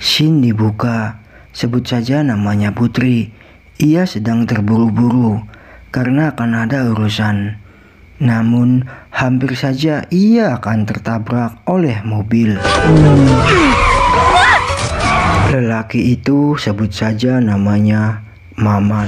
Shin dibuka. Sebut saja namanya Putri. Ia sedang terburu-buru karena akan ada urusan. Namun, hampir saja ia akan tertabrak oleh mobil. Lelaki itu sebut saja namanya Maman.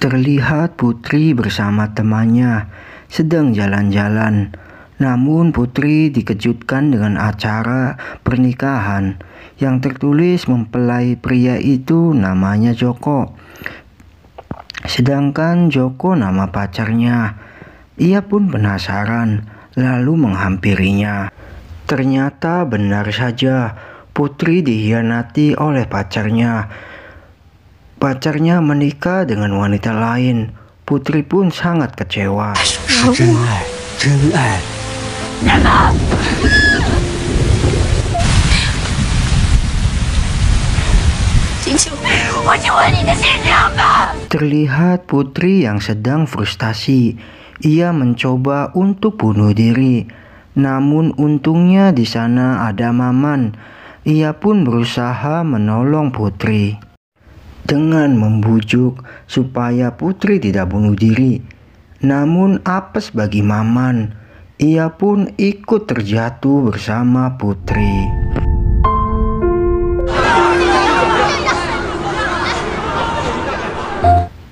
Terlihat Putri bersama temannya sedang jalan-jalan namun Putri dikejutkan dengan acara pernikahan yang tertulis mempelai pria itu namanya Joko. Sedangkan Joko nama pacarnya. Ia pun penasaran lalu menghampirinya. Ternyata benar saja Putri dihianati oleh pacarnya. Pacarnya menikah dengan wanita lain. Putri pun sangat kecewa. 真爱。Terlihat putri yang sedang frustasi. Ia mencoba untuk bunuh diri. Namun untungnya di sana ada Maman. Ia pun berusaha menolong putri. Dengan membujuk supaya putri tidak bunuh diri. Namun apes bagi Maman ia pun ikut terjatuh bersama Putri.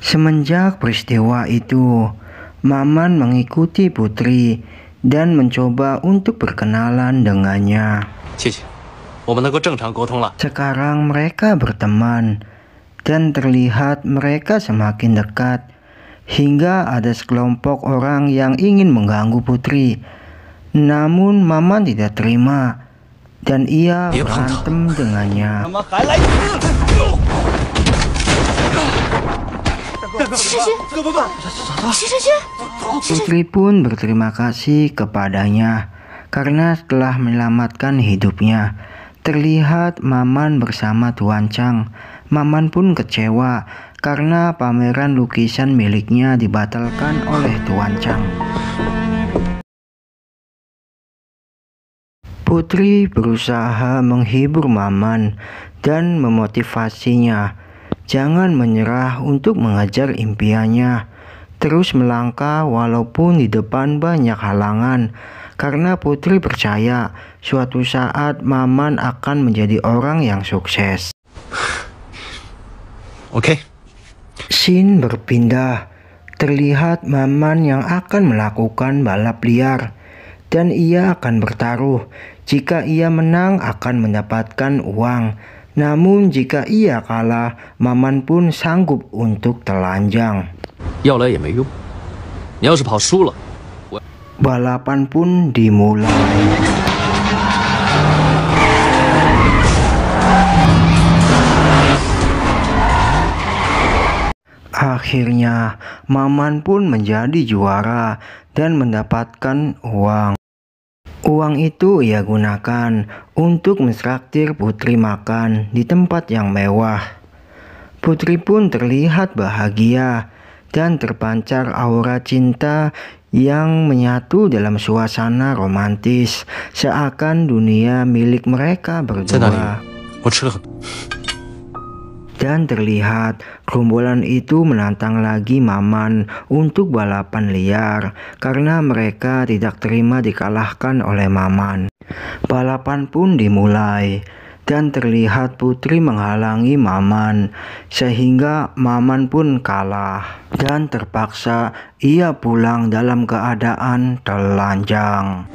Semenjak peristiwa itu, Maman mengikuti Putri dan mencoba untuk berkenalan dengannya. Sekarang mereka berteman dan terlihat mereka semakin dekat hingga ada sekelompok orang yang ingin mengganggu putri. Namun Maman tidak terima dan ia berantem dengannya. Putri pun berterima kasih kepadanya karena setelah menyelamatkan hidupnya. Terlihat Maman bersama Tuan Chang. Maman pun kecewa karena pameran lukisan miliknya dibatalkan oleh Tuan Chang. Putri berusaha menghibur Maman dan memotivasinya. Jangan menyerah untuk mengejar impiannya. Terus melangkah walaupun di depan banyak halangan. Karena Putri percaya suatu saat Maman akan menjadi orang yang sukses. Oke. Okay. Sin berpindah, terlihat Maman yang akan melakukan balap liar dan ia akan bertaruh. Jika ia menang akan mendapatkan uang. Namun jika ia kalah, Maman pun sanggup untuk telanjang. Balapan pun dimulai. Akhirnya, Maman pun menjadi juara dan mendapatkan uang. Uang itu ia gunakan untuk mensraktir Putri makan di tempat yang mewah. Putri pun terlihat bahagia dan terpancar aura cinta yang menyatu dalam suasana romantis seakan dunia milik mereka berdua. Ya? dan terlihat gerombolan itu menantang lagi Maman untuk balapan liar karena mereka tidak terima dikalahkan oleh Maman. Balapan pun dimulai dan terlihat Putri menghalangi Maman, sehingga Maman pun kalah dan terpaksa ia pulang dalam keadaan telanjang.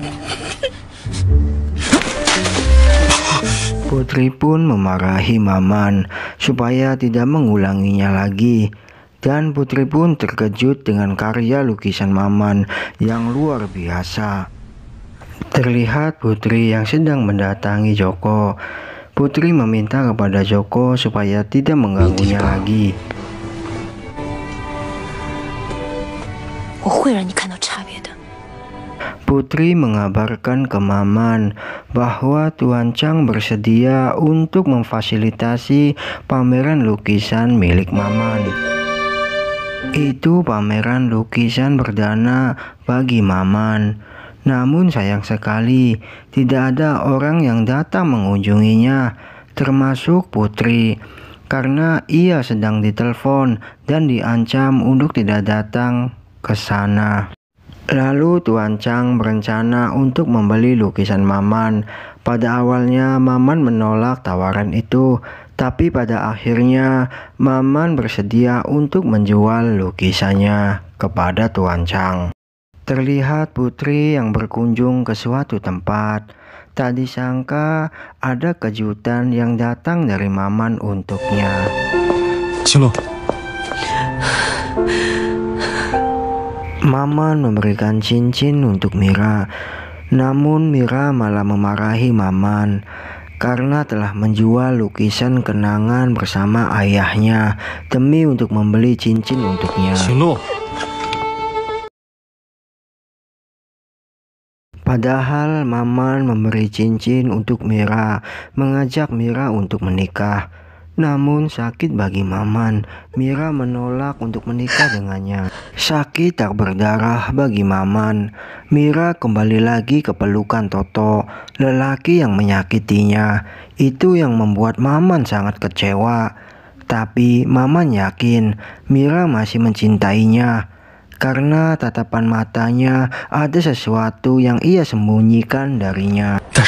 Putri pun memarahi Maman supaya tidak mengulanginya lagi. Dan Putri pun terkejut dengan karya lukisan Maman yang luar biasa. Terlihat Putri yang sedang mendatangi Joko. Putri meminta kepada Joko supaya tidak mengganggunya lagi. Putri mengabarkan ke Maman bahwa Tuan Chang bersedia untuk memfasilitasi pameran lukisan milik Maman. Itu pameran lukisan perdana bagi Maman. Namun sayang sekali, tidak ada orang yang datang mengunjunginya, termasuk Putri karena ia sedang ditelepon dan diancam untuk tidak datang ke sana. Lalu Tuan Chang berencana untuk membeli lukisan Maman. Pada awalnya Maman menolak tawaran itu, tapi pada akhirnya Maman bersedia untuk menjual lukisannya kepada Tuan Chang. Terlihat putri yang berkunjung ke suatu tempat. Tak disangka ada kejutan yang datang dari Maman untuknya. Cilo. Maman memberikan cincin untuk Mira, namun Mira malah memarahi Maman karena telah menjual lukisan kenangan bersama ayahnya demi untuk membeli cincin untuknya. Sino. Padahal Maman memberi cincin untuk Mira, mengajak Mira untuk menikah. Namun sakit bagi Maman, Mira menolak untuk menikah dengannya. Sakit tak berdarah bagi Maman, Mira kembali lagi ke pelukan Toto, lelaki yang menyakitinya. Itu yang membuat Maman sangat kecewa. Tapi Maman yakin Mira masih mencintainya karena tatapan matanya ada sesuatu yang ia sembunyikan darinya. kita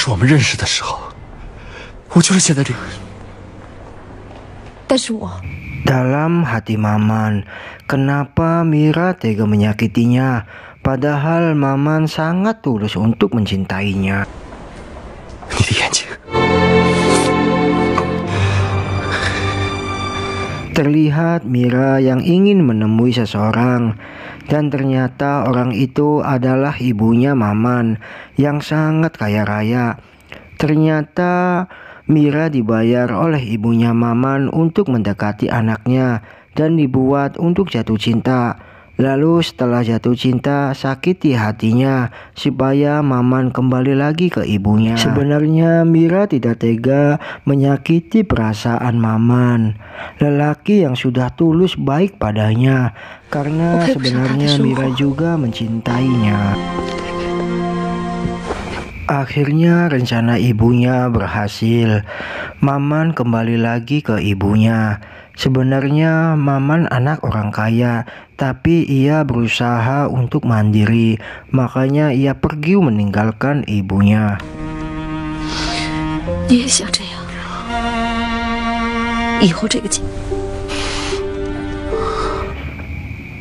dalam hati Maman, kenapa Mira tega menyakitinya? Padahal Maman sangat tulus untuk mencintainya. Kan Terlihat Mira yang ingin menemui seseorang dan ternyata orang itu adalah ibunya Maman yang sangat kaya raya. Ternyata Mira dibayar oleh ibunya Maman untuk mendekati anaknya dan dibuat untuk jatuh cinta. Lalu setelah jatuh cinta, sakiti hatinya supaya Maman kembali lagi ke ibunya. Sebenarnya Mira tidak tega menyakiti perasaan Maman, lelaki yang sudah tulus baik padanya, karena sebenarnya Mira juga mencintainya. Akhirnya rencana ibunya berhasil. Maman kembali lagi ke ibunya. Sebenarnya Maman anak orang kaya, tapi ia berusaha untuk mandiri. Makanya ia pergi meninggalkan ibunya. Yes, ya. iya, ya,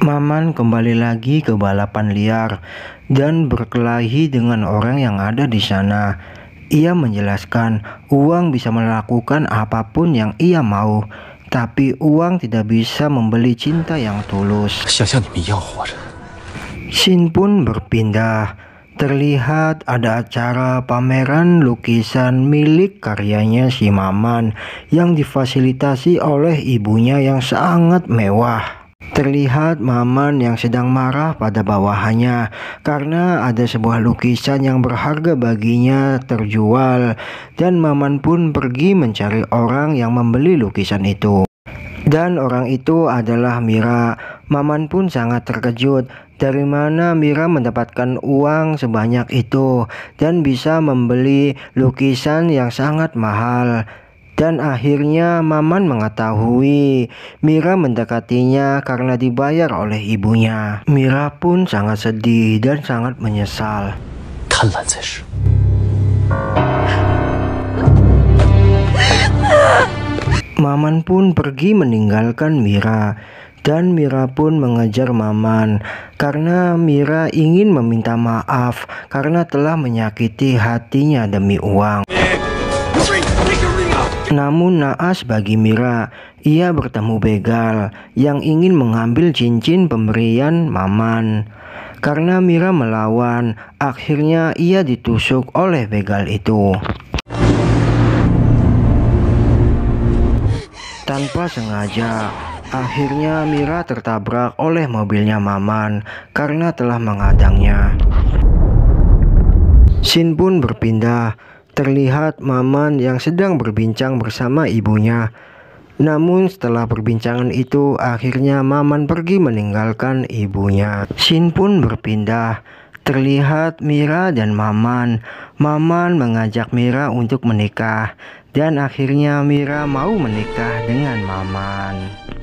Maman kembali lagi ke balapan liar dan berkelahi dengan orang yang ada di sana. Ia menjelaskan, uang bisa melakukan apapun yang ia mau, tapi uang tidak bisa membeli cinta yang tulus. Shin pun berpindah. Terlihat ada acara pameran lukisan milik karyanya si Maman yang difasilitasi oleh ibunya yang sangat mewah. Terlihat Maman yang sedang marah pada bawahannya karena ada sebuah lukisan yang berharga baginya terjual dan Maman pun pergi mencari orang yang membeli lukisan itu. Dan orang itu adalah Mira. Maman pun sangat terkejut dari mana Mira mendapatkan uang sebanyak itu dan bisa membeli lukisan yang sangat mahal. Dan akhirnya Maman mengetahui Mira mendekatinya karena dibayar oleh ibunya. Mira pun sangat sedih dan sangat menyesal. Maman pun pergi meninggalkan Mira dan Mira pun mengejar Maman karena Mira ingin meminta maaf karena telah menyakiti hatinya demi uang. Namun naas bagi Mira, ia bertemu begal yang ingin mengambil cincin pemberian Maman. Karena Mira melawan, akhirnya ia ditusuk oleh begal itu. Tanpa sengaja, akhirnya Mira tertabrak oleh mobilnya Maman karena telah mengadangnya. Sin pun berpindah terlihat Maman yang sedang berbincang bersama ibunya. Namun setelah perbincangan itu akhirnya Maman pergi meninggalkan ibunya. Shin pun berpindah. Terlihat Mira dan Maman. Maman mengajak Mira untuk menikah dan akhirnya Mira mau menikah dengan Maman.